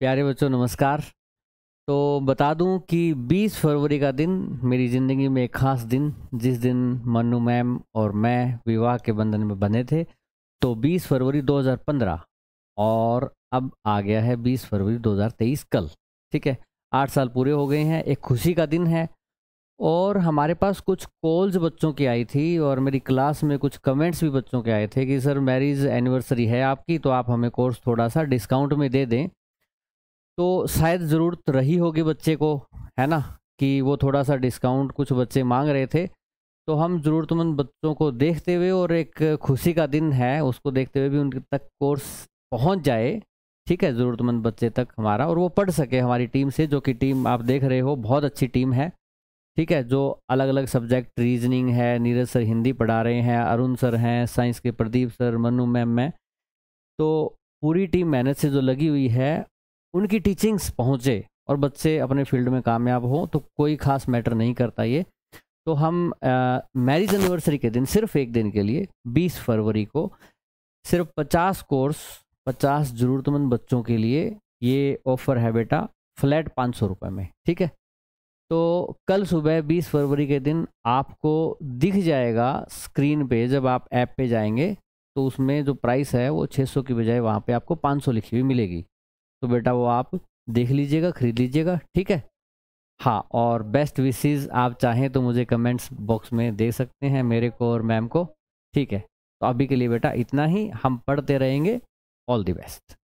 प्यारे बच्चों नमस्कार तो बता दूं कि 20 फरवरी का दिन मेरी ज़िंदगी में एक ख़ास दिन जिस दिन मनु मैम और मैं विवाह के बंधन में बंधे थे तो 20 फरवरी 2015 और अब आ गया है 20 फरवरी 2023 कल ठीक है आठ साल पूरे हो गए हैं एक खुशी का दिन है और हमारे पास कुछ कॉल्स बच्चों की आई थी और मेरी क्लास में कुछ कमेंट्स भी बच्चों के आए थे कि सर मैरिज एनिवर्सरी है आपकी तो आप हमें कोर्स थोड़ा सा डिस्काउंट में दे दें तो शायद ज़रूरत रही होगी बच्चे को है ना कि वो थोड़ा सा डिस्काउंट कुछ बच्चे मांग रहे थे तो हम ज़रूरतमंद बच्चों को देखते हुए और एक खुशी का दिन है उसको देखते हुए भी उनके तक कोर्स पहुंच जाए ठीक है ज़रूरतमंद बच्चे तक हमारा और वो पढ़ सके हमारी टीम से जो कि टीम आप देख रहे हो बहुत अच्छी टीम है ठीक है जो अलग अलग सब्जेक्ट रीजनिंग है नीरज सर हिंदी पढ़ा रहे हैं अरुण सर हैं साइंस के प्रदीप सर मनु मैम में तो पूरी टीम मेहनत से जो लगी हुई है उनकी टीचिंग्स पहुँचे और बच्चे अपने फील्ड में कामयाब हों तो कोई खास मैटर नहीं करता ये तो हम मैरिज एनिवर्सरी के दिन सिर्फ एक दिन के लिए 20 फरवरी को सिर्फ 50 कोर्स 50 ज़रूरतमंद बच्चों के लिए ये ऑफ़र है बेटा फ्लैट पाँच सौ रुपये में ठीक है तो कल सुबह 20 फरवरी के दिन आपको दिख जाएगा स्क्रीन पे जब आप ऐप पे जाएंगे तो उसमें जो प्राइस है वो 600 की बजाय वहाँ पे आपको 500 लिखी हुई मिलेगी तो बेटा वो आप देख लीजिएगा खरीद लीजिएगा ठीक है हाँ और बेस्ट विशेज आप चाहें तो मुझे कमेंट्स बॉक्स में दे सकते हैं मेरे को और मैम को ठीक है तो अभी के लिए बेटा इतना ही हम पढ़ते रहेंगे ऑल दी बेस्ट